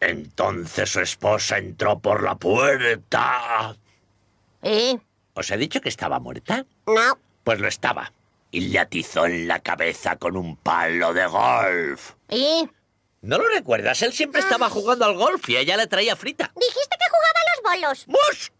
Entonces su esposa entró por la puerta. ¿Y? ¿Os he dicho que estaba muerta? No. Pues lo estaba. Y le atizó en la cabeza con un palo de golf. ¿Y? ¿No lo recuerdas? Él siempre ah. estaba jugando al golf y ella le traía frita. Dijiste que jugaba a los bolos.